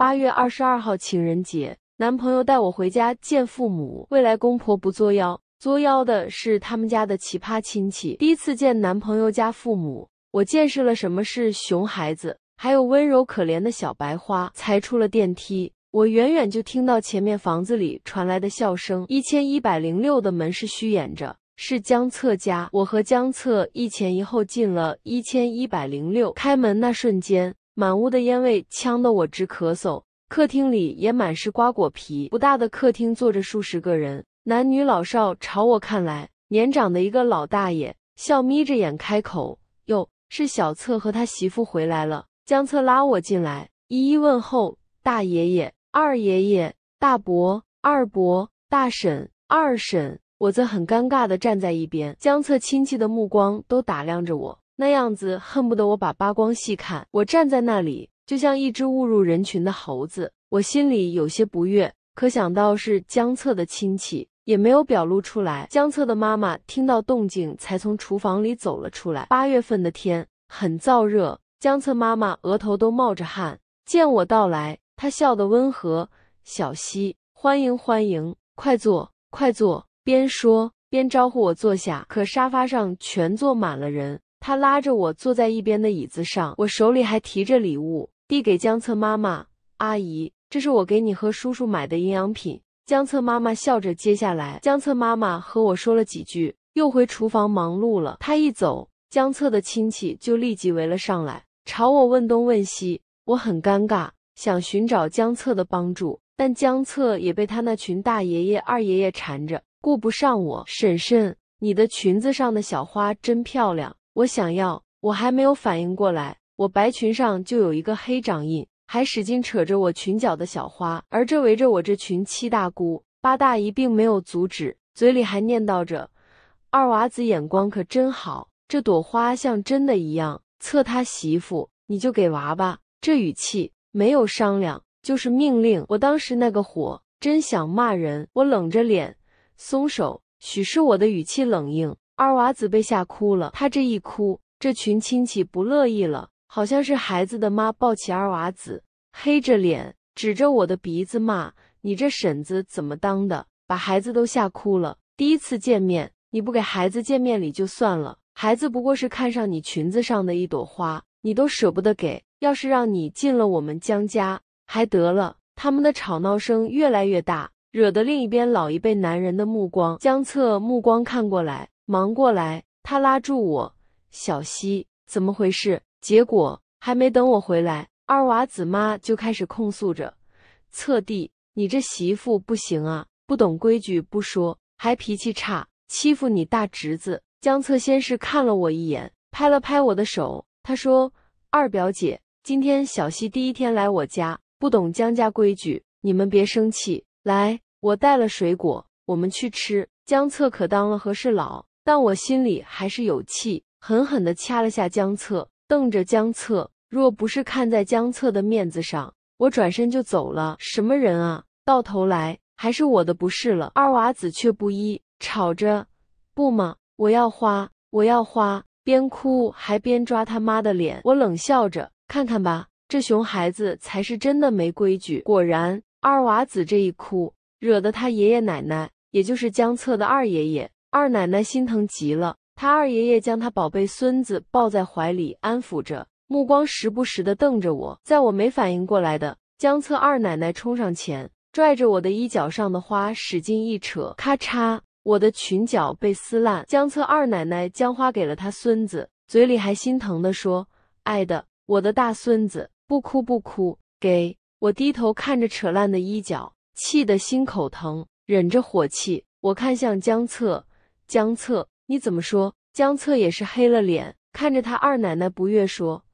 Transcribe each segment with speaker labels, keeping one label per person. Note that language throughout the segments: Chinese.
Speaker 1: 八月二十二号情人节，男朋友带我回家见父母。未来公婆不作妖，作妖的是他们家的奇葩亲戚。第一次见男朋友家父母，我见识了什么是熊孩子，还有温柔可怜的小白花。才出了电梯，我远远就听到前面房子里传来的笑声。一千一百零六的门是虚掩着，是江策家。我和江策一前一后进了一千一百零六。开门那瞬间。满屋的烟味呛得我直咳嗽，客厅里也满是瓜果皮。不大的客厅坐着数十个人，男女老少朝我看来。年长的一个老大爷笑眯着眼开口：“哟，是小策和他媳妇回来了。”江策拉我进来，一一问候大爷爷、二爷爷、大伯、二伯、大婶、二婶。我则很尴尬的站在一边，江策亲戚的目光都打量着我。那样子恨不得我把扒光细看。我站在那里，就像一只误入人群的猴子。我心里有些不悦，可想到是江策的亲戚，也没有表露出来。江策的妈妈听到动静，才从厨房里走了出来。八月份的天很燥热，江策妈妈额头都冒着汗。见我到来，她笑得温和：“小溪，欢迎欢迎，快坐，快坐。”边说边招呼我坐下。可沙发上全坐满了人。他拉着我坐在一边的椅子上，我手里还提着礼物，递给江策妈妈。阿姨，这是我给你和叔叔买的营养品。江策妈妈笑着接下来。江策妈妈和我说了几句，又回厨房忙碌了。她一走，江策的亲戚就立即围了上来，朝我问东问西。我很尴尬，想寻找江策的帮助，但江策也被他那群大爷爷、二爷爷缠着，顾不上我。婶婶，你的裙子上的小花真漂亮。我想要，我还没有反应过来，我白裙上就有一个黑掌印，还使劲扯着我裙角的小花。而这围着我这群七大姑八大姨并没有阻止，嘴里还念叨着：“二娃子眼光可真好，这朵花像真的一样。”“测他媳妇，你就给娃吧。”这语气没有商量，就是命令。我当时那个火，真想骂人。我冷着脸松手，许是我的语气冷硬。二娃子被吓哭了，他这一哭，这群亲戚不乐意了。好像是孩子的妈抱起二娃子，黑着脸指着我的鼻子骂：“你这婶子怎么当的，把孩子都吓哭了？第一次见面你不给孩子见面礼就算了，孩子不过是看上你裙子上的一朵花，你都舍不得给。要是让你进了我们江家，还得了？”他们的吵闹声越来越大，惹得另一边老一辈男人的目光，江策目光看过来。忙过来，他拉住我，小西，怎么回事？结果还没等我回来，二娃子妈就开始控诉着：“侧弟，你这媳妇不行啊，不懂规矩不说，还脾气差，欺负你大侄子。”江策先是看了我一眼，拍了拍我的手，他说：“二表姐，今天小西第一天来我家，不懂江家规矩，你们别生气。来，我带了水果，我们去吃。”江策可当了和事佬。但我心里还是有气，狠狠地掐了下江策，瞪着江策。若不是看在江策的面子上，我转身就走了。什么人啊！到头来还是我的不是了。二娃子却不依，吵着不吗？我要花，我要花！边哭还边抓他妈的脸。我冷笑着，看看吧，这熊孩子才是真的没规矩。果然，二娃子这一哭，惹得他爷爷奶奶，也就是江策的二爷爷。二奶奶心疼极了，她二爷爷将她宝贝孙子抱在怀里安抚着，目光时不时地瞪着我，在我没反应过来的江策二奶奶冲上前，拽着我的衣角上的花使劲一扯，咔嚓，我的裙角被撕烂。江策二奶奶将花给了他孙子，嘴里还心疼地说：“爱的，我的大孙子，不哭不哭。”给我低头看着扯烂的衣角，气得心口疼，忍着火气，我看向江策。江策，你怎么说？江策也是黑了脸，看着他二奶奶不悦说：“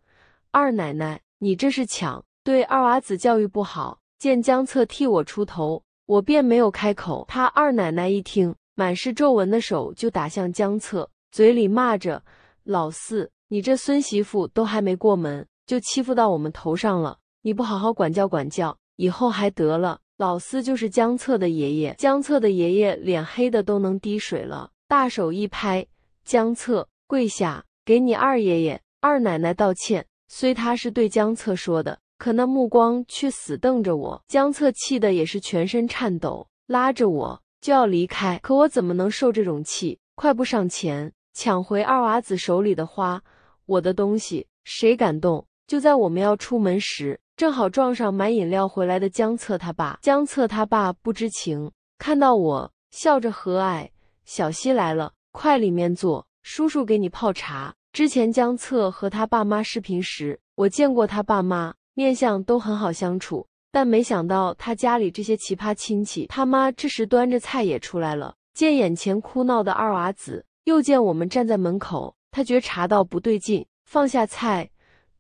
Speaker 1: 二奶奶，你这是抢，对二娃子教育不好。”见江策替我出头，我便没有开口。他二奶奶一听，满是皱纹的手就打向江策，嘴里骂着：“老四，你这孙媳妇都还没过门，就欺负到我们头上了。你不好好管教管教，以后还得了？”老四就是江策的爷爷，江策的爷爷脸黑的都能滴水了。大手一拍，江策跪下，给你二爷爷、二奶奶道歉。虽他是对江策说的，可那目光却死瞪着我。江策气得也是全身颤抖，拉着我就要离开。可我怎么能受这种气？快步上前，抢回二娃子手里的花，我的东西谁敢动？就在我们要出门时，正好撞上买饮料回来的江策他爸。江策他爸不知情，看到我笑着和蔼。小溪来了，快里面坐，叔叔给你泡茶。之前江策和他爸妈视频时，我见过他爸妈，面相都很好相处，但没想到他家里这些奇葩亲戚。他妈这时端着菜也出来了，见眼前哭闹的二娃子，又见我们站在门口，他觉察到不对劲，放下菜，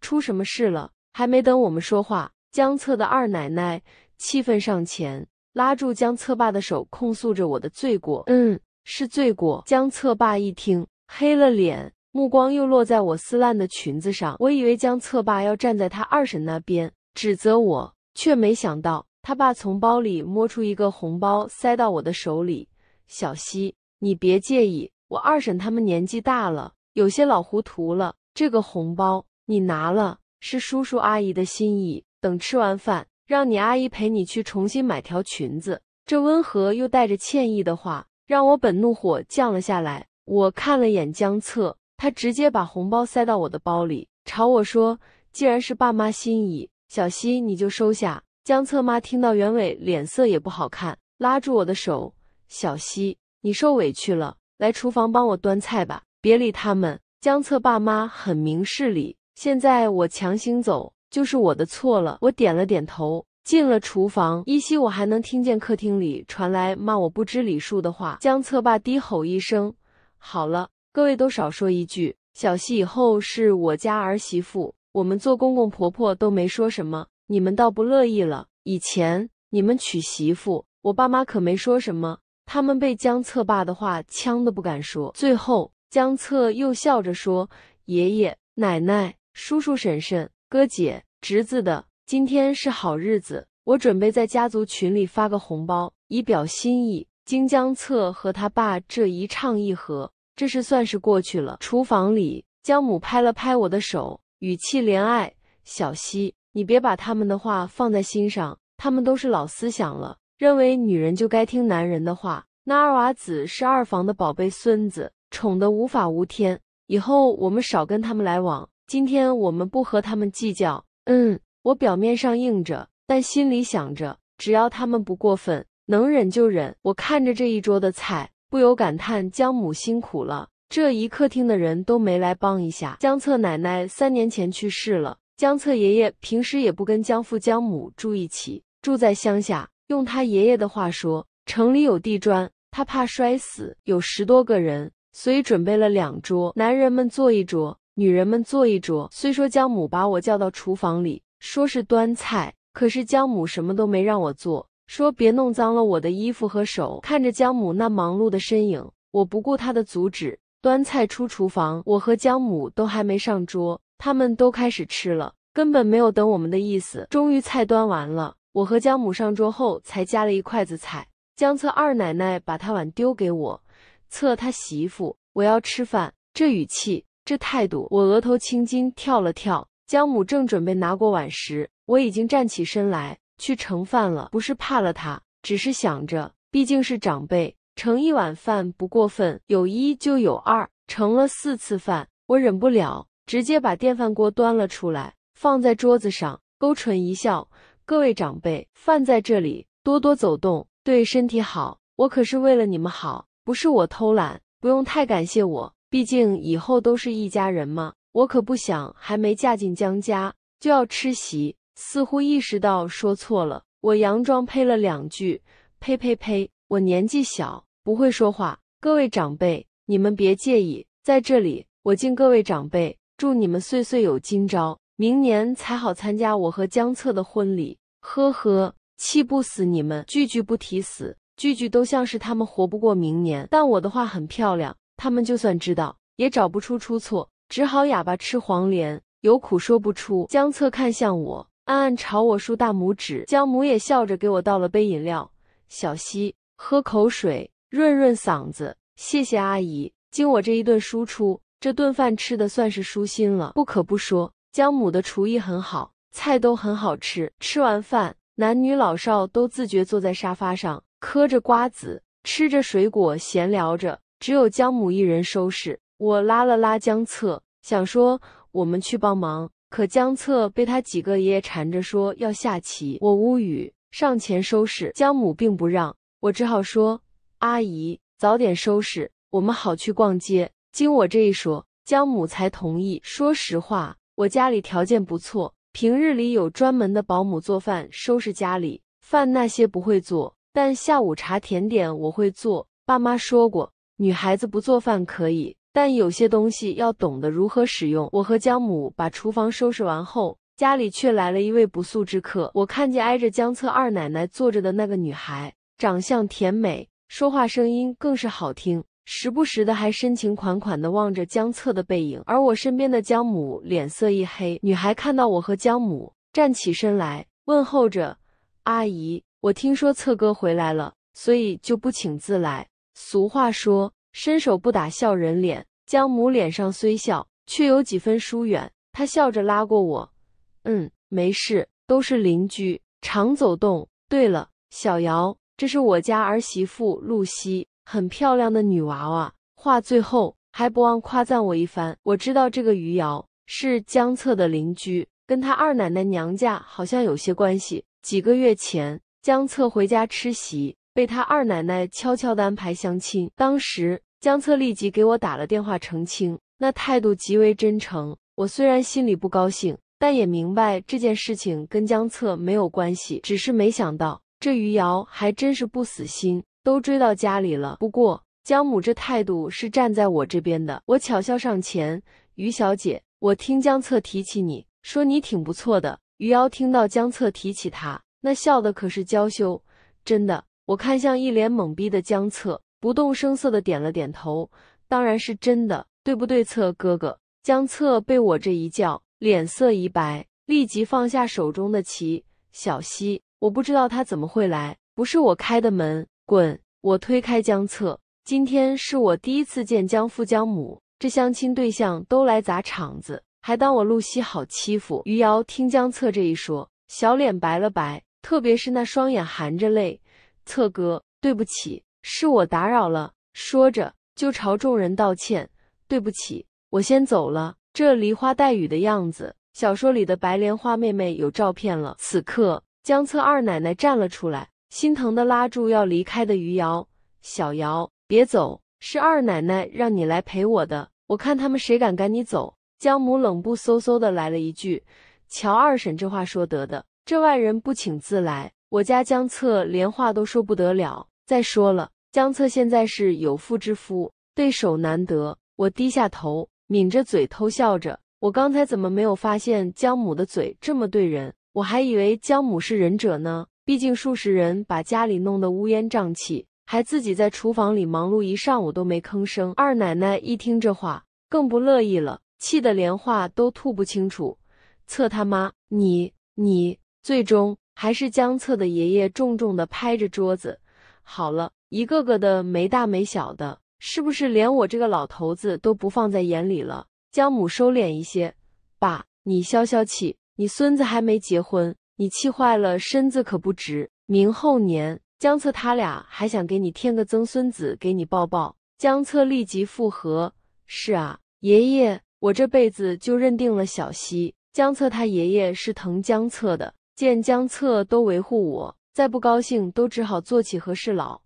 Speaker 1: 出什么事了？还没等我们说话，江策的二奶奶气愤上前，拉住江策爸的手，控诉着我的罪过。嗯。是罪过。江策爸一听，黑了脸，目光又落在我撕烂的裙子上。我以为江策爸要站在他二婶那边指责我，却没想到他爸从包里摸出一个红包，塞到我的手里：“小溪，你别介意，我二婶他们年纪大了，有些老糊涂了。这个红包你拿了，是叔叔阿姨的心意。等吃完饭，让你阿姨陪你去重新买条裙子。”这温和又带着歉意的话。让我本怒火降了下来。我看了眼江策，他直接把红包塞到我的包里，朝我说：“既然是爸妈心意，小溪你就收下。”江策妈听到原委，脸色也不好看，拉住我的手：“小溪，你受委屈了，来厨房帮我端菜吧，别理他们。”江策爸妈很明事理，现在我强行走，就是我的错了。我点了点头。进了厨房，依稀我还能听见客厅里传来骂我不知礼数的话。江策爸低吼一声：“好了，各位都少说一句。小溪以后是我家儿媳妇，我们做公公婆婆都没说什么，你们倒不乐意了。以前你们娶媳妇，我爸妈可没说什么，他们被江策爸的话呛得不敢说。最后，江策又笑着说：爷爷、奶奶、叔叔、婶婶、哥姐、侄子的。”今天是好日子，我准备在家族群里发个红包，以表心意。金江策和他爸这一唱一和，这事算是过去了。厨房里，江母拍了拍我的手，语气怜爱：“小溪，你别把他们的话放在心上，他们都是老思想了，认为女人就该听男人的话。那二娃子是二房的宝贝孙子，宠得无法无天。以后我们少跟他们来往。今天我们不和他们计较，嗯。”我表面上硬着，但心里想着，只要他们不过分，能忍就忍。我看着这一桌的菜，不由感叹：江母辛苦了，这一客厅的人都没来帮一下。江策奶奶三年前去世了，江策爷爷平时也不跟江父江母住一起，住在乡下。用他爷爷的话说，城里有地砖，他怕摔死。有十多个人，所以准备了两桌，男人们坐一桌，女人们坐一桌。虽说江母把我叫到厨房里。说是端菜，可是江母什么都没让我做，说别弄脏了我的衣服和手。看着江母那忙碌的身影，我不顾她的阻止，端菜出厨房。我和江母都还没上桌，他们都开始吃了，根本没有等我们的意思。终于菜端完了，我和江母上桌后才夹了一筷子菜。江策二奶奶把他碗丢给我，策他媳妇，我要吃饭。这语气，这态度，我额头青筋跳了跳。江母正准备拿过碗时，我已经站起身来去盛饭了。不是怕了她，只是想着毕竟是长辈，盛一碗饭不过分，有一就有二。盛了四次饭，我忍不了，直接把电饭锅端了出来，放在桌子上，勾唇一笑：“各位长辈，饭在这里，多多走动，对身体好。我可是为了你们好，不是我偷懒。不用太感谢我，毕竟以后都是一家人嘛。”我可不想还没嫁进江家就要吃席。似乎意识到说错了，我佯装呸了两句，呸呸呸！我年纪小，不会说话。各位长辈，你们别介意，在这里我敬各位长辈，祝你们岁岁有今朝，明年才好参加我和江策的婚礼。呵呵，气不死你们，句句不提死，句句都像是他们活不过明年。但我的话很漂亮，他们就算知道，也找不出出错。只好哑巴吃黄连，有苦说不出。江策看向我，暗暗朝我竖大拇指。江母也笑着给我倒了杯饮料。小希，喝口水，润润嗓子。谢谢阿姨。经我这一顿输出，这顿饭吃的算是舒心了。不可不说，江母的厨艺很好，菜都很好吃。吃完饭，男女老少都自觉坐在沙发上，嗑着瓜子，吃着水果，闲聊着。只有江母一人收拾。我拉了拉江策，想说我们去帮忙，可江策被他几个爷爷缠着说要下棋，我无语，上前收拾江母并不让我，只好说阿姨早点收拾，我们好去逛街。经我这一说，江母才同意。说实话，我家里条件不错，平日里有专门的保姆做饭、收拾家里。饭那些不会做，但下午茶甜点我会做。爸妈说过，女孩子不做饭可以。但有些东西要懂得如何使用。我和江母把厨房收拾完后，家里却来了一位不速之客。我看见挨着江策二奶奶坐着的那个女孩，长相甜美，说话声音更是好听，时不时的还深情款款的望着江策的背影。而我身边的江母脸色一黑。女孩看到我和江母，站起身来问候着：“阿姨，我听说策哥回来了，所以就不请自来。”俗话说。伸手不打笑人脸，江母脸上虽笑，却有几分疏远。她笑着拉过我，嗯，没事，都是邻居，常走动。对了，小姚，这是我家儿媳妇露西，很漂亮的女娃娃。话最后还不忘夸赞我一番。我知道这个余姚是江策的邻居，跟他二奶奶娘家好像有些关系。几个月前，江策回家吃席，被他二奶奶悄悄的安排相亲，当时。江策立即给我打了电话澄清，那态度极为真诚。我虽然心里不高兴，但也明白这件事情跟江策没有关系，只是没想到这余姚还真是不死心，都追到家里了。不过江母这态度是站在我这边的。我巧笑上前，余小姐，我听江策提起你说你挺不错的。余姚听到江策提起她，那笑的可是娇羞。真的，我看向一脸懵逼的江策。不动声色的点了点头，当然是真的，对不对，策哥哥？江策被我这一叫，脸色一白，立即放下手中的棋。小溪，我不知道他怎么会来，不是我开的门，滚！我推开江策。今天是我第一次见江父江母，这相亲对象都来砸场子，还当我露西好欺负。余姚听江策这一说，小脸白了白，特别是那双眼含着泪。策哥，对不起。是我打扰了，说着就朝众人道歉，对不起，我先走了。这梨花带雨的样子，小说里的白莲花妹妹有照片了。此刻，江策二奶奶站了出来，心疼的拉住要离开的余姚小姚，别走，是二奶奶让你来陪我的。我看他们谁敢赶你走。江母冷不嗖嗖的来了一句：“瞧二婶这话说得的，这外人不请自来，我家江策连话都说不得了。再说了。”江策现在是有妇之夫，对手难得。我低下头，抿着嘴偷笑着。我刚才怎么没有发现江母的嘴这么对人？我还以为江母是忍者呢。毕竟数十人把家里弄得乌烟瘴气，还自己在厨房里忙碌一上午都没吭声。二奶奶一听这话，更不乐意了，气得连话都吐不清楚。策他妈，你你最终还是江策的爷爷，重重的拍着桌子，好了。一个个的没大没小的，是不是连我这个老头子都不放在眼里了？江母收敛一些，爸，你消消气，你孙子还没结婚，你气坏了身子可不值。明后年江策他俩还想给你添个曾孙子，给你抱抱。江策立即附和：“是啊，爷爷，我这辈子就认定了小溪。”江策他爷爷是疼江策的，见江策都维护我，再不高兴都只好做起和事佬。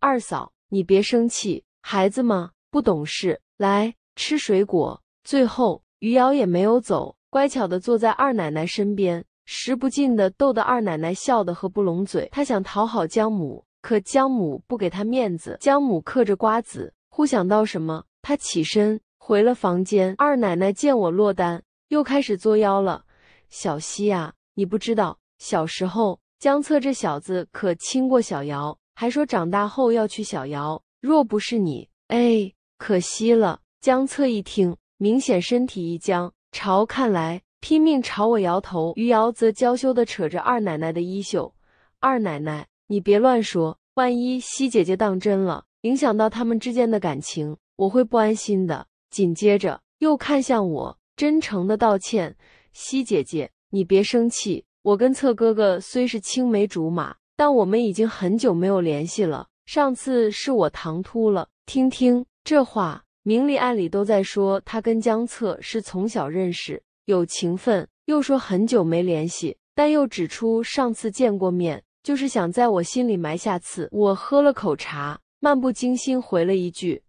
Speaker 1: 二嫂，你别生气，孩子嘛不懂事，来吃水果。最后，余姚也没有走，乖巧的坐在二奶奶身边，食不尽的逗得二奶奶笑得合不拢嘴。他想讨好江母，可江母不给他面子。江母嗑着瓜子，忽想到什么，他起身回了房间。二奶奶见我落单，又开始作妖了。小溪啊，你不知道，小时候江策这小子可亲过小瑶。还说长大后要娶小瑶，若不是你，哎，可惜了。江策一听，明显身体一僵，朝看来拼命朝我摇头。余瑶则娇羞地扯着二奶奶的衣袖：“二奶奶，你别乱说，万一西姐姐当真了，影响到他们之间的感情，我会不安心的。”紧接着又看向我，真诚地道歉：“西姐姐，你别生气，我跟策哥哥虽是青梅竹马。”但我们已经很久没有联系了。上次是我唐突了。听听这话，明里暗里都在说他跟江策是从小认识，有情分，又说很久没联系，但又指出上次见过面，就是想在我心里埋下刺。我喝了口茶，漫不经心回了一句：“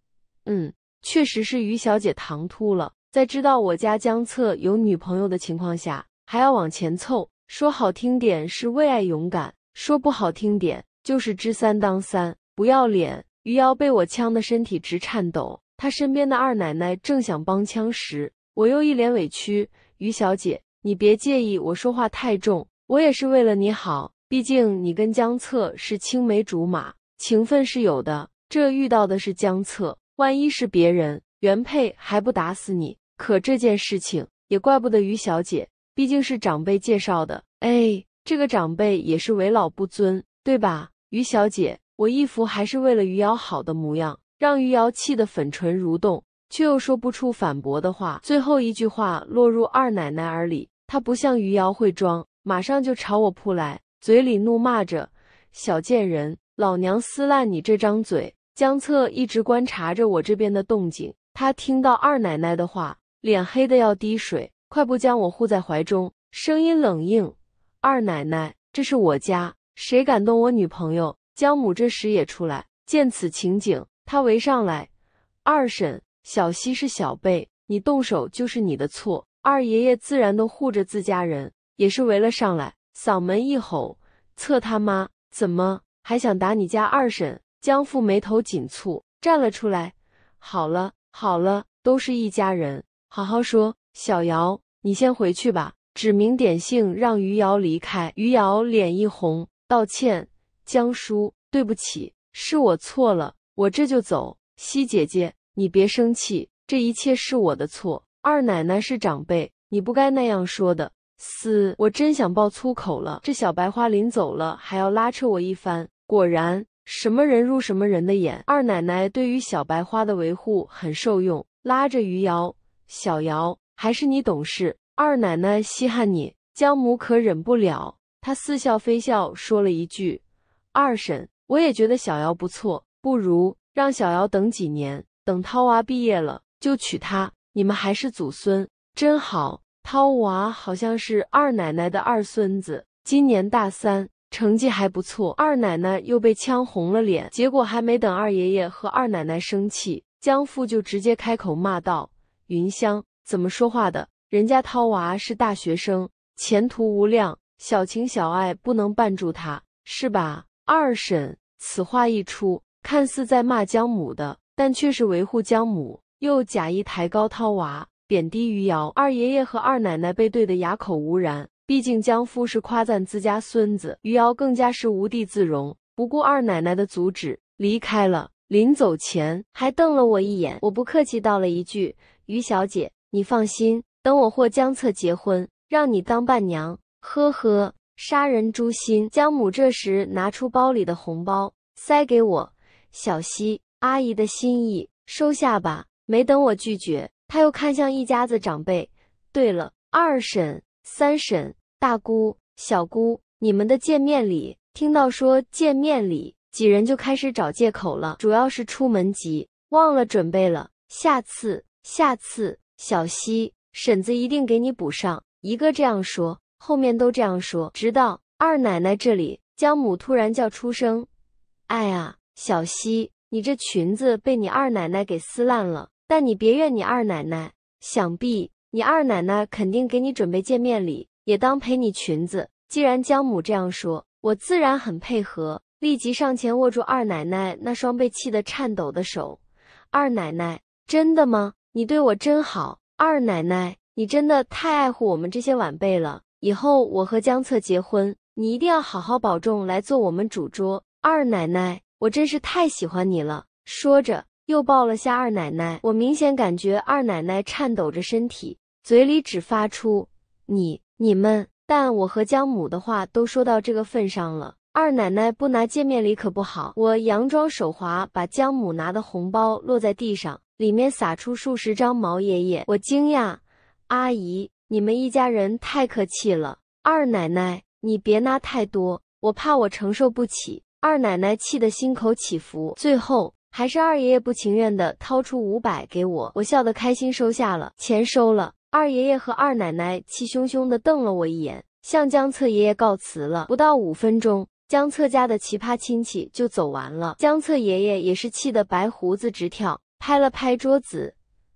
Speaker 1: 嗯，确实是于小姐唐突了。在知道我家江策有女朋友的情况下，还要往前凑，说好听点是为爱勇敢。”说不好听点，就是知三当三，不要脸。余瑶被我呛得身体直颤抖，她身边的二奶奶正想帮腔时，我又一脸委屈：“于小姐，你别介意我说话太重，我也是为了你好。毕竟你跟江策是青梅竹马，情分是有的。这遇到的是江策，万一是别人，原配还不打死你。可这件事情也怪不得于小姐，毕竟是长辈介绍的。哎。”这个长辈也是为老不尊，对吧，于小姐？我一副还是为了于瑶好的模样，让于瑶气得粉唇蠕动，却又说不出反驳的话。最后一句话落入二奶奶耳里，她不像于瑶会装，马上就朝我扑来，嘴里怒骂着：“小贱人，老娘撕烂你这张嘴！”江策一直观察着我这边的动静，他听到二奶奶的话，脸黑的要滴水，快步将我护在怀中，声音冷硬。二奶奶，这是我家，谁敢动我女朋友？江母这时也出来，见此情景，她围上来。二婶，小西是小辈，你动手就是你的错。二爷爷自然都护着自家人，也是围了上来，嗓门一吼：“侧他妈，怎么还想打你家二婶？”江父眉头紧蹙，站了出来：“好了好了，都是一家人，好好说。小瑶，你先回去吧。”指名点姓让余姚离开，余姚脸一红，道歉：“江叔，对不起，是我错了，我这就走。”西姐姐，你别生气，这一切是我的错。二奶奶是长辈，你不该那样说的。嘶，我真想爆粗口了。这小白花临走了还要拉扯我一番，果然什么人入什么人的眼。二奶奶对于小白花的维护很受用，拉着余姚：“小姚，还是你懂事。”二奶奶稀罕你，江母可忍不了。她似笑非笑说了一句：“二婶，我也觉得小瑶不错，不如让小瑶等几年，等涛娃毕业了就娶她。你们还是祖孙，真好。”涛娃好像是二奶奶的二孙子，今年大三，成绩还不错。二奶奶又被呛红了脸，结果还没等二爷爷和二奶奶生气，江父就直接开口骂道：“云香，怎么说话的？”人家涛娃是大学生，前途无量，小情小爱不能绊住他，是吧？二婶，此话一出，看似在骂江母的，但却是维护江母，又假意抬高涛娃，贬低余姚二爷爷和二奶奶，被怼得哑口无言。毕竟江夫是夸赞自家孙子，余姚更加是无地自容，不顾二奶奶的阻止，离开了。临走前
Speaker 2: 还瞪了我一眼，我不客气道了一句：“余小姐，你放心。”等我或江策结婚，让你当伴娘，呵呵，杀人诛心。江母这时拿出包里的红包塞给我：“小溪阿姨的心意，收下吧。”没等我拒绝，他又看向一家子长辈：“对了，二婶、三婶、大姑、小姑，你们的见面礼。”听到说见面礼，几人就开始找借口了，主要是出门急，忘了准备了。下次，下次，小溪。婶子一定给你补上。一个这样说，后面都这样说，直到二奶奶这里，江母突然叫出声：“哎呀，小溪，你这裙子被你二奶奶给撕烂了。但你别怨你二奶奶，想必你二奶奶肯定给你准备见面礼，也当赔你裙子。既然江母这样说，我自然很配合，立即上前握住二奶奶那双被气得颤抖的手。二奶奶，真的吗？你对我真好。”二奶奶，你真的太爱护我们这些晚辈了。以后我和江策结婚，你一定要好好保重，来做我们主桌。二奶奶，我真是太喜欢你了。说着，又抱了下二奶奶。我明显感觉二奶奶颤抖着身体，嘴里只发出“你、你们”。但我和江母的话都说到这个份上了，二奶奶不拿见面礼可不好。我佯装手滑，把江母拿的红包落在地上。里面撒出数十张毛爷爷，我惊讶。阿姨，你们一家人太客气了。二奶奶，你别拿太多，我怕我承受不起。二奶奶气得心口起伏。最后，还是二爷爷不情愿地掏出五百给我，我笑得开心，收下了钱。收了，二爷爷和二奶奶气汹汹地瞪了我一眼，向江策爷爷告辞了。不到五分钟，江策家的奇葩亲戚就走完了。江策爷爷也是气得白胡子直跳。拍了拍桌子，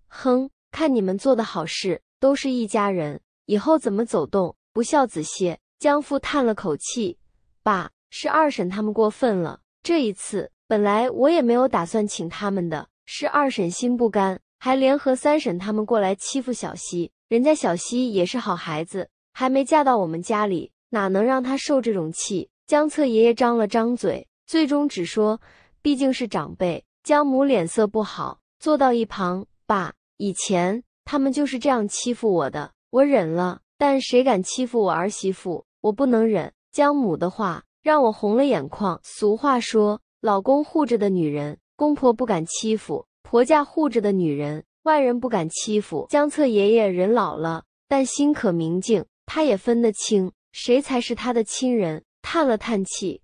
Speaker 2: 哼，看你们做的好事，都是一家人，以后怎么走动？不孝子谢江父叹了口气：“爸，是二婶他们过分了。这一次本来我也没有打算请他们的，是二婶心不甘，还联合三婶他们过来欺负小溪。人家小溪也是好孩子，还没嫁到我们家里，哪能让她受这种气？”江策爷爷张了张嘴，最终只说：“毕竟是长辈。”江母脸色不好，坐到一旁。爸，以前他们就是这样欺负我的，我忍了。但谁敢欺负我儿媳妇，我不能忍。江母的话让我红了眼眶。俗话说，老公护着的女人，公婆不敢欺负；婆家护着的女人，外人不敢欺负。江策爷爷人老了，但心可明镜，他也分得清谁才是他的亲人。叹了叹气，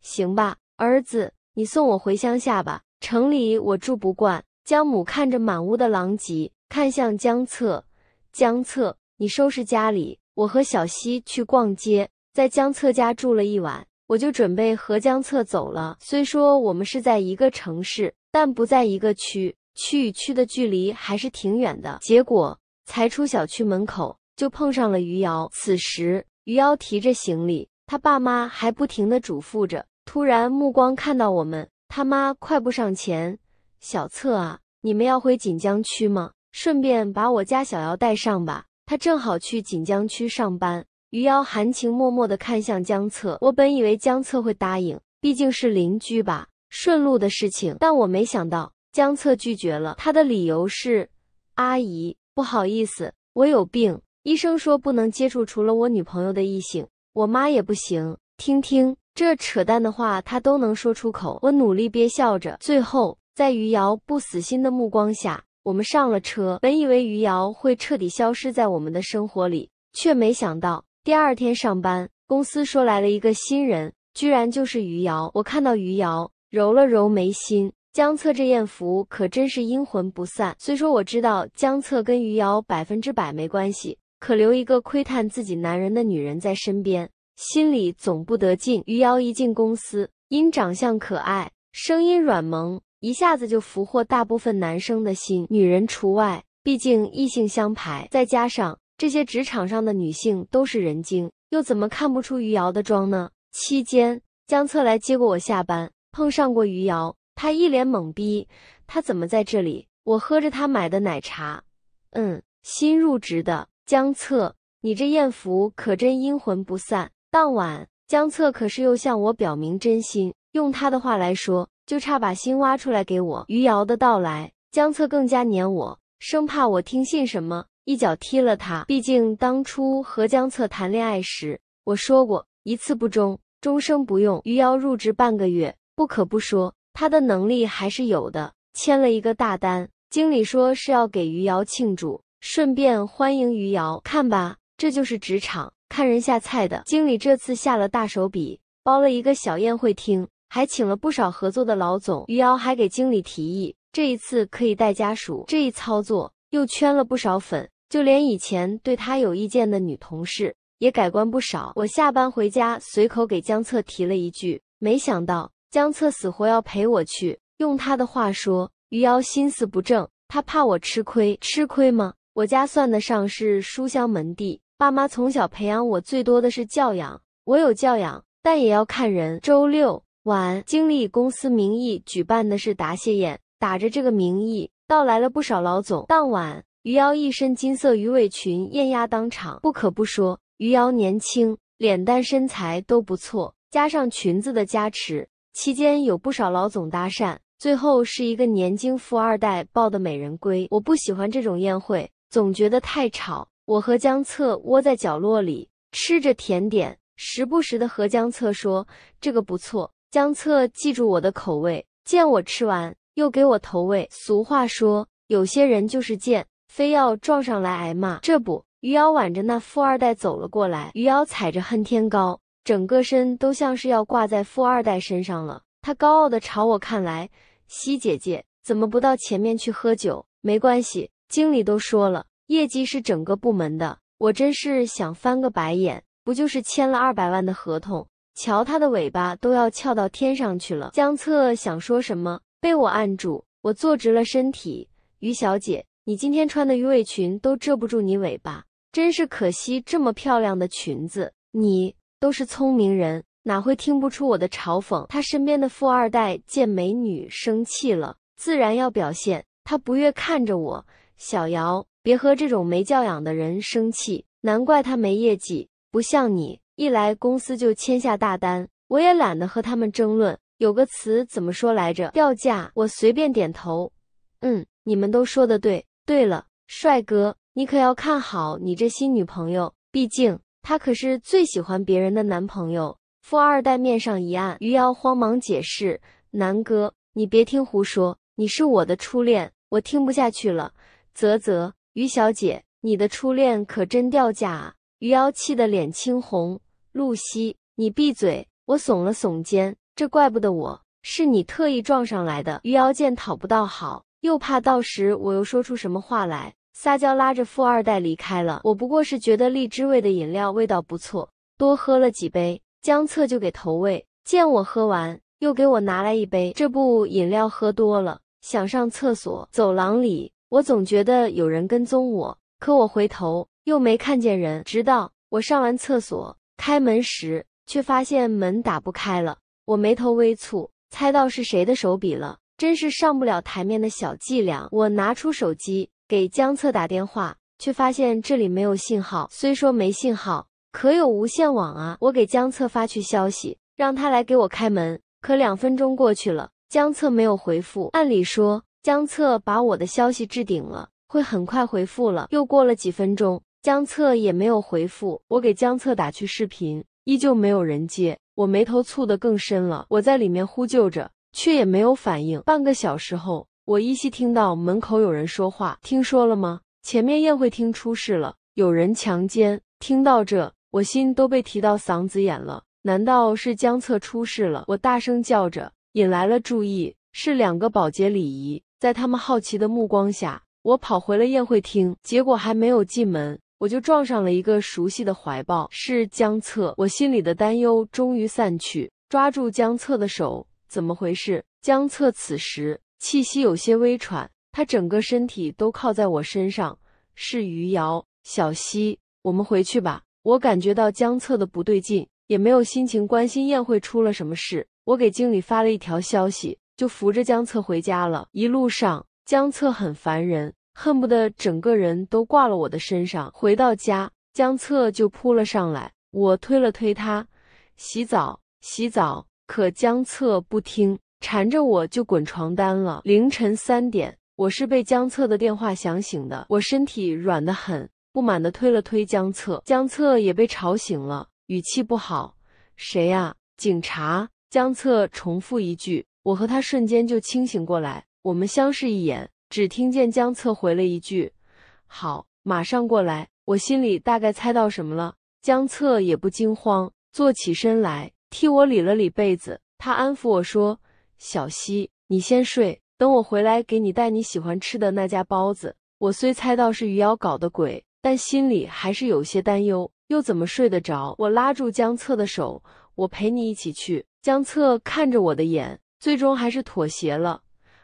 Speaker 2: 行吧，儿子，你送我回乡下吧。城里我住不惯。江母看着满屋的狼藉，看向江策，江策，你收拾家里。我和小溪去逛街，在江策家住了一晚，我就准备和江策走了。虽说我们是在一个城市，但不在一个区，区与区的距离还是挺远的。结果才出小区门口，就碰上了余姚。此时，余姚提着行李，他爸妈还不停地嘱咐着。突然，目光看到我们。他妈，快步上前，小策啊，你们要回锦江区吗？顺便把我家小瑶带上吧，他正好去锦江区上班。鱼妖含情脉脉地看向江策，我本以为江策会答应，毕竟是邻居吧，顺路的事情。但我没想到江策拒绝了，他的理由是：阿姨，不好意思，我有病，医生说不能接触除了我女朋友的异性，我妈也不行。听听。这扯淡的话他都能说出口，我努力憋笑着。最后在余姚不死心的目光下，我们上了车。本以为余姚会彻底消失在我们的生活里，却没想到第二天上班，公司说来了一个新人，居然就是余姚。我看到余姚揉了揉眉心，江策这艳福可真是阴魂不散。虽说我知道江策跟余姚百分之百没关系，可留一个窥探自己男人的女人在身边。心里总不得劲。余姚一进公司，因长相可爱，声音软萌，一下子就俘获大部分男生的心，女人除外。毕竟异性相排，再加上这些职场上的女性都是人精，又怎么看不出余姚的妆呢？期间，江策来接过我下班，碰上过余姚，他一脸懵逼，他怎么在这里？我喝着他买的奶茶，嗯，新入职的江策，你这艳福可真阴魂不散。当晚，江策可是又向我表明真心，用他的话来说，就差把心挖出来给我。余姚的到来，江策更加黏我，生怕我听信什么，一脚踢了他。毕竟当初和江策谈恋爱时，我说过一次不忠，终生不用。余姚入职半个月，不可不说他的能力还是有的，签了一个大单。经理说是要给余姚庆祝，顺便欢迎余姚。看吧，这就是职场。看人下菜的经理这次下了大手笔，包了一个小宴会厅，还请了不少合作的老总。余瑶还给经理提议，这一次可以带家属。这一操作又圈了不少粉，就连以前对他有意见的女同事也改观不少。我下班回家，随口给江策提了一句，没想到江策死活要陪我去。用他的话说，余瑶心思不正，他怕我吃亏。吃亏吗？我家算得上是书香门第。爸妈从小培养我最多的是教养，我有教养，但也要看人。周六晚，经理以公司名义举办的是答谢宴，打着这个名义到来了不少老总。当晚，余姚一身金色鱼尾裙，艳压当场。不可不说，余姚年轻，脸蛋身材都不错，加上裙子的加持，期间有不少老总搭讪，最后是一个年轻富二代抱的美人归。我不喜欢这种宴会，总觉得太吵。我和江策窝在角落里吃着甜点，时不时的和江策说：“这个不错。”江策记住我的口味，见我吃完又给我投喂。俗话说，有些人就是贱，非要撞上来挨骂。这不，余姚挽着那富二代走了过来，余姚踩着恨天高，整个身都像是要挂在富二代身上了。他高傲的朝我看来：“西姐姐，怎么不到前面去喝酒？”没关系，经理都说了。业绩是整个部门的，我真是想翻个白眼。不就是签了二百万的合同？瞧他的尾巴都要翘到天上去了。江策想说什么，被我按住。我坐直了身体，于小姐，你今天穿的鱼尾裙都遮不住你尾巴，真是可惜。这么漂亮的裙子，你都是聪明人，哪会听不出我的嘲讽？他身边的富二代见美女生气了，自然要表现。他不悦看着我，小姚。别和这种没教养的人生气，难怪他没业绩，不像你一来公司就签下大单。我也懒得和他们争论。有个词怎么说来着？掉价。我随便点头。嗯，你们都说的对。对了，帅哥，你可要看好你这新女朋友，毕竟她可是最喜欢别人的男朋友。富二代面上一暗，余姚慌忙解释：“南哥，你别听胡说，你是我的初恋，我听不下去了。”啧啧。于小姐，你的初恋可真掉价啊！于瑶气得脸青红。露西，你闭嘴！我耸了耸肩，这怪不得我，是你特意撞上来的。于瑶见讨不到好，又怕到时我又说出什么话来，撒娇拉着富二代离开了。我不过是觉得荔枝味的饮料味道不错，多喝了几杯。江策就给投喂，见我喝完，又给我拿来一杯。这不，饮料喝多了，想上厕所。走廊里。我总觉得有人跟踪我，可我回头又没看见人。直到我上完厕所开门时，却发现门打不开了。我眉头微蹙，猜到是谁的手笔了。真是上不了台面的小伎俩。我拿出手机给江策打电话，却发现这里没有信号。虽说没信号，可有无线网啊。我给江策发去消息，让他来给我开门。可两分钟过去了，江策没有回复。按理说，江策把我的消息置顶了，会很快回复了。又过了几分钟，江策也
Speaker 1: 没有回复。我给江策打去视频，依旧没有人接。我眉头蹙得更深了，我在里面呼救着，却也没有反应。半个小时后，我依稀听到门口有人说话：“听说了吗？前面宴会厅出事了，有人强奸。”听到这，我心都被提到嗓子眼了。难道是江策出事了？我大声叫着，引来了注意。是两个保洁礼仪。在他们好奇的目光下，我跑回了宴会厅。结果还没有进门，我就撞上了一个熟悉的怀抱，是江策。我心里的担忧终于散去，抓住江策的手，怎么回事？江策此时气息有些微喘，他整个身体都靠在我身上。是余姚，小溪，我们回去吧。我感觉到江策的不对劲，也没有心情关心宴会出了什么事。我给经理发了一条消息。就扶着江策回家了。一路上，江策很烦人，恨不得整个人都挂了我的身上。回到家，江策就扑了上来，我推了推他，洗澡，洗澡。可江策不听，缠着我就滚床单了。凌晨三点，我是被江策的电话响醒的。我身体软得很，不满地推了推江策。江策也被吵醒了，语气不好：“谁呀？”“警察。”江策重复一句。我和他瞬间就清醒过来，我们相视一眼，只听见江策回了一句：“好，马上过来。”我心里大概猜到什么了。江策也不惊慌，坐起身来替我理了理被子，他安抚我说：“小溪，你先睡，等我回来给你带你喜欢吃的那家包子。”我虽猜到是余姚搞的鬼，但心里还是有些担忧，又怎么睡得着？我拉住江策的手：“我陪你一起去。”江策看着我的眼。最终还是妥协了。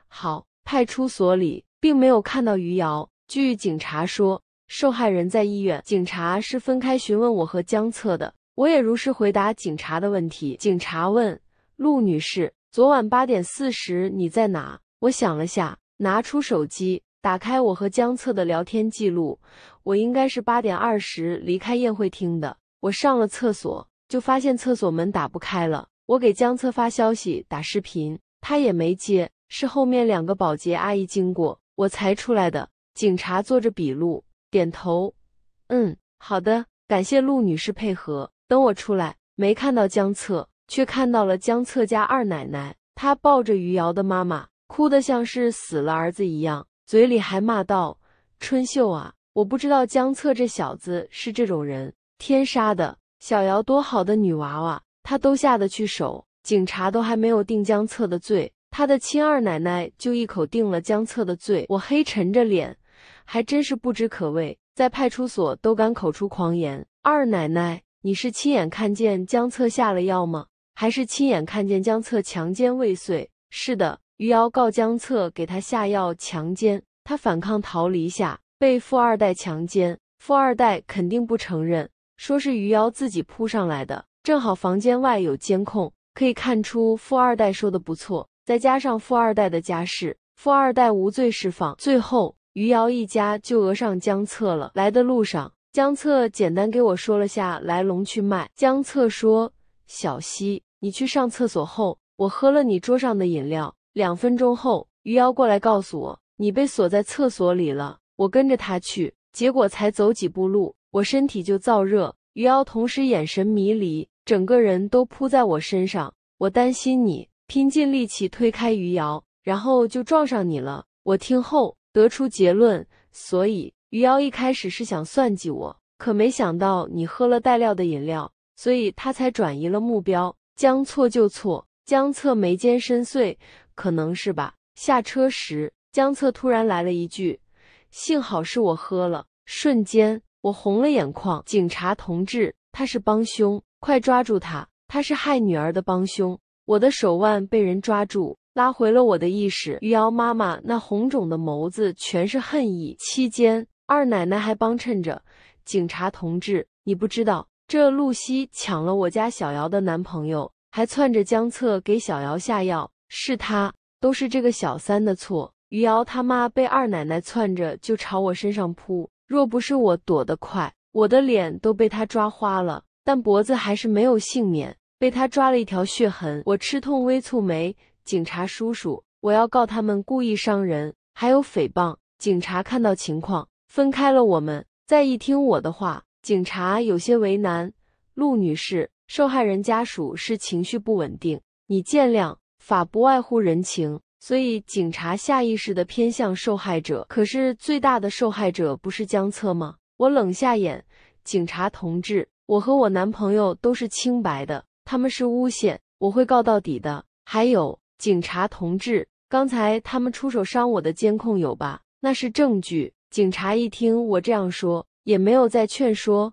Speaker 1: 好，派出所里并没有看到余姚。据警察说，受害人在医院。警察是分开询问我和江策的，我也如实回答警察的问题。警察问陆女士：“昨晚八点四十你在哪？”我想了下，拿出手机，打开我和江策的聊天记录。我应该是八点二十离开宴会厅的。我上了厕所，就发现厕所门打不开了。我给江策发消息打视频，他也没接。是后面两个保洁阿姨经过我才出来的。警察做着笔录，点头，嗯，好的，感谢陆女士配合。等我出来，没看到江策，却看到了江策家二奶奶，她抱着余姚的妈妈，哭得像是死了儿子一样，嘴里还骂道：“春秀啊，我不知道江策这小子是这种人，天杀的！小姚多好的女娃娃。”他都下得去手，警察都还没有定江策的罪，他的亲二奶奶就一口定了江策的罪。我黑沉着脸，还真是不知可畏，在派出所都敢口出狂言。二奶奶，你是亲眼看见江策下了药吗？还是亲眼看见江策强奸未遂？是的，余姚告江策给他下药强奸，他反抗逃离下被富二代强奸，富二代肯定不承认，说是余姚自己扑上来的。正好房间外有监控，可以看出富二代说的不错，再加上富二代的家世，富二代无罪释放，最后余姚一家就讹上江策了。来的路上，江策简单给我说了下来龙去脉。江策说：“小溪，你去上厕所后，我喝了你桌上的饮料。两分钟后，余姚过来告诉我你被锁在厕所里了。我跟着他去，结果才走几步路，我身体就燥热，余姚同时眼神迷离。”整个人都扑在我身上，我担心你，拼尽力气推开余姚，然后就撞上你了。我听后得出结论，所以余姚一开始是想算计我，可没想到你喝了带料的饮料，所以他才转移了目标，将错就错。江策眉间深邃，可能是吧。下车时，江策突然来了一句：“幸好是我喝了。”瞬间我红了眼眶。警察同志，他是帮凶。快抓住他！他是害女儿的帮凶。我的手腕被人抓住，拉回了我的意识。余姚妈妈那红肿的眸子全是恨意。期间，二奶奶还帮衬着警察同志。你不知道，这露西抢了我家小瑶的男朋友，还窜着江策给小瑶下药，是她，都是这个小三的错。余姚他妈被二奶奶窜着就朝我身上扑，若不是我躲得快，我的脸都被她抓花了。但脖子还是没有幸免，被他抓了一条血痕。我吃痛，微蹙眉。警察叔叔，我要告他们故意伤人，还有诽谤。警察看到情况，分开了我们。再一听我的话，警察有些为难。陆女士，受害人家属是情绪不稳定，你见谅。法不外乎人情，所以警察下意识的偏向受害者。可是最大的受害者不是江策吗？我冷下眼，警察同志。我和我男朋友都是清白的，他们是诬陷，我会告到底的。还有警察同志，刚才他们出手伤我的监控有吧？那是证据。警察一听我这样说，也没有再劝说。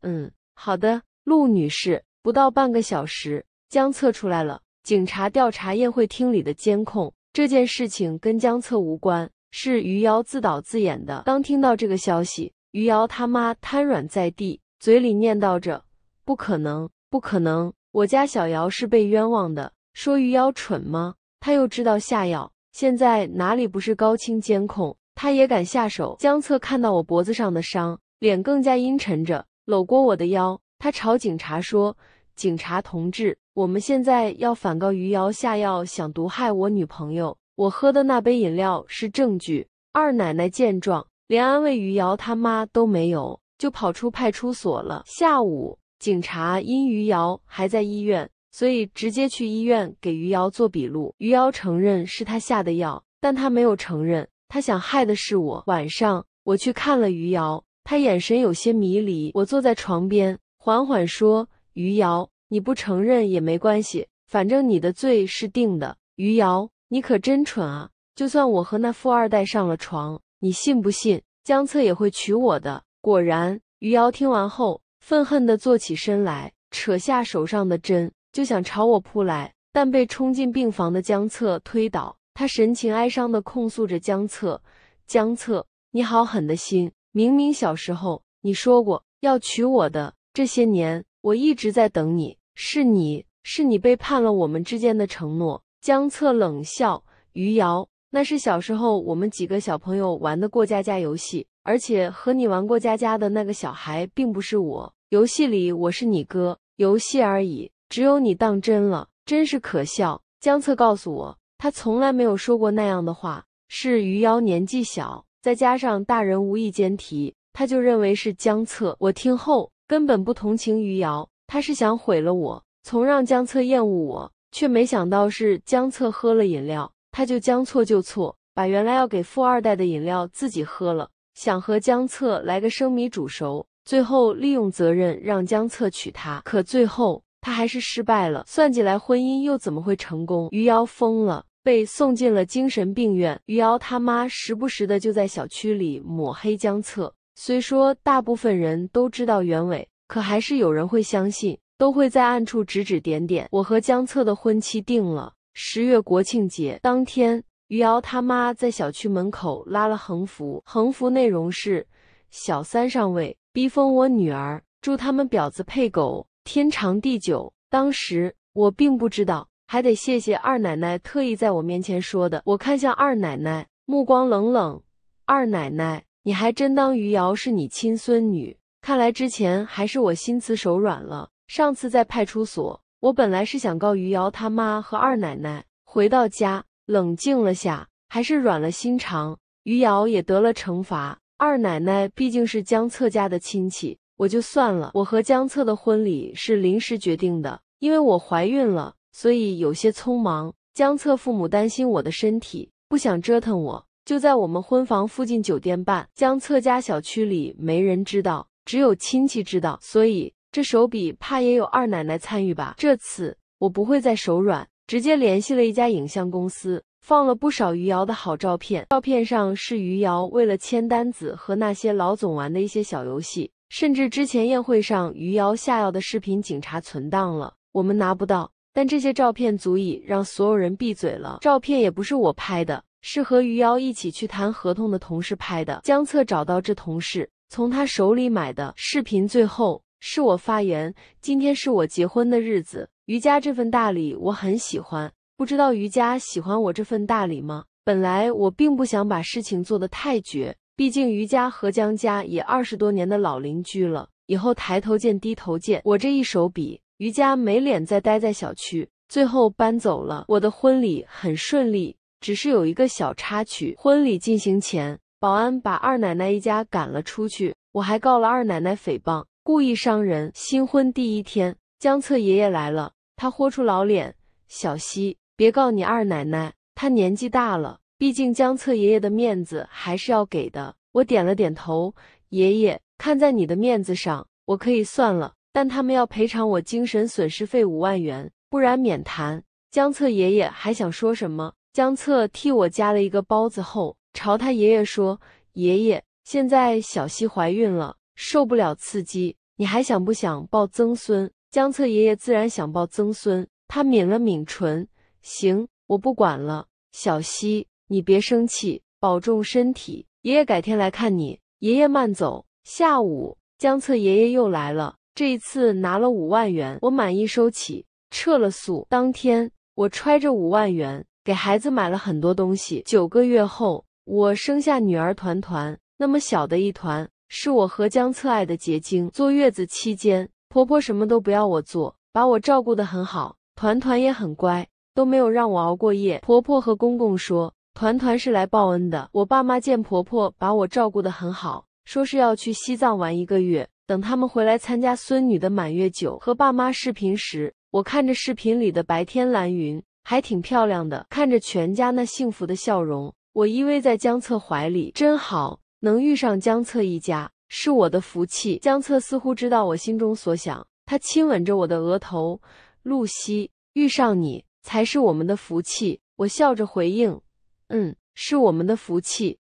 Speaker 1: 嗯，好的，陆女士，不到半个小时，江策出来了。警察调查宴会厅里的监控，这件事情跟江策无关，是余姚自导自演的。当听到这个消息，余姚他妈瘫软在地。嘴里念叨着：“不可能，不可能！我家小瑶是被冤枉的。说余瑶蠢吗？他又知道下药。现在哪里不是高清监控？他也敢下手？”江策看到我脖子上的伤，脸更加阴沉着，搂过我的腰。他朝警察说：“警察同志，我们现在要反告余瑶下药，想毒害我女朋友。我喝的那杯饮料是证据。”二奶奶见状，连安慰余瑶他妈都没有。就跑出派出所了。下午，警察因余姚还在医院，所以直接去医院给余姚做笔录。余姚承认是他下的药，但他没有承认，他想害的是我。晚上，我去看了余姚，他眼神有些迷离。我坐在床边，缓缓说：“余姚，你不承认也没关系，反正你的罪是定的。余姚，你可真蠢啊！就算我和那富二代上了床，你信不信，江策也会娶我的。”果然，余姚听完后，愤恨地坐起身来，扯下手上的针，就想朝我扑来，但被冲进病房的江策推倒。他神情哀伤地控诉着江策：“江策，你好狠的心！明明小时候你说过要娶我的，这些年我一直在等你，是你是你背叛了我们之间的承诺。”江策冷笑：“余姚，那是小时候我们几个小朋友玩的过家家游戏。”而且和你玩过家家的那个小孩并不是我，游戏里我是你哥，游戏而已，只有你当真了，真是可笑。江策告诉我，他从来没有说过那样的话，是余姚年纪小，再加上大人无意间提，他就认为是江策。我听后根本不同情余姚，他是想毁了我，从让江策厌恶我，却没想到是江策喝了饮料，他就将错就错，把原来要给富二代的饮料自己喝了。想和江策来个生米煮熟，最后利用责任让江策娶她，可最后他还是失败了。算起来婚姻又怎么会成功？余姚疯了，被送进了精神病院。余姚他妈时不时的就在小区里抹黑江策，虽说大部分人都知道原委，可还是有人会相信，都会在暗处指指点点。我和江策的婚期定了，十月国庆节当天。余姚他妈在小区门口拉了横幅，横幅内容是“小三上位，逼疯我女儿，祝他们婊子配狗天长地久”。当时我并不知道，还得谢谢二奶奶特意在我面前说的。我看向二奶奶，目光冷冷：“二奶奶，你还真当余姚是你亲孙女？看来之前还是我心慈手软了。”上次在派出所，我本来是想告余姚他妈和二奶奶，回到家。冷静了下，还是软了心肠。余姚也得了惩罚。二奶奶毕竟是江策家的亲戚，我就算了。我和江策的婚礼是临时决定的，因为我怀孕了，所以有些匆忙。江策父母担心我的身体，不想折腾我，就在我们婚房附近酒店办。江策家小区里没人知道，只有亲戚知道，所以这手笔怕也有二奶奶参与吧？这次我不会再手软。直接联系了一家影像公司，放了不少余姚的好照片。照片上是余姚为了签单子和那些老总玩的一些小游戏，甚至之前宴会上余姚下药的视频，警察存档了，我们拿不到。但这些照片足以让所有人闭嘴了。照片也不是我拍的，是和余姚一起去谈合同的同事拍的。江策找到这同事，从他手里买的视频。最后是我发言，今天是我结婚的日子。于家这份大礼我很喜欢，不知道于家喜欢我这份大礼吗？本来我并不想把事情做得太绝，毕竟于家和江家也二十多年的老邻居了，以后抬头见低头见。我这一手笔，于家没脸再待在小区，最后搬走了。我的婚礼很顺利，只是有一个小插曲。婚礼进行前，保安把二奶奶一家赶了出去，我还告了二奶奶诽谤、故意伤人。新婚第一天，江策爷爷来了。他豁出老脸，小西，别告你二奶奶，她年纪大了，毕竟江策爷爷的面子还是要给的。我点了点头，爷爷，看在你的面子上，我可以算了，但他们要赔偿我精神损失费五万元，不然免谈。江策爷爷还想说什么，江策替我夹了一个包子后，朝他爷爷说：“爷爷，现在小西怀孕了，受不了刺激，你还想不想抱曾孙？”江策爷爷自然想抱曾孙，他抿了抿唇：“行，我不管了。小溪，你别生气，保重身体。爷爷改天来看你。爷爷慢走。”下午，江策爷爷又来了，这一次拿了五万元，我满意收起，撤了宿。当天，我揣着五万元，给孩子买了很多东西。九个月后，我生下女儿团团，那么小的一团，是我和江策爱的结晶。坐月子期间。婆婆什么都不要我做，把我照顾的很好，团团也很乖，都没有让我熬过夜。婆婆和公公说，团团是来报恩的。我爸妈见婆婆把我照顾的很好，说是要去西藏玩一个月，等他们回来参加孙女的满月酒。和爸妈视频时，我看着视频里的白天蓝云，还挺漂亮的。看着全家那幸福的笑容，我依偎在江策怀里，真好，能遇上江策一家。是我的福气。江策似乎知道我心中所想，他亲吻着我的额头。露西，遇上你才是我们的福气。我笑着回应：“嗯，是我们的福气。”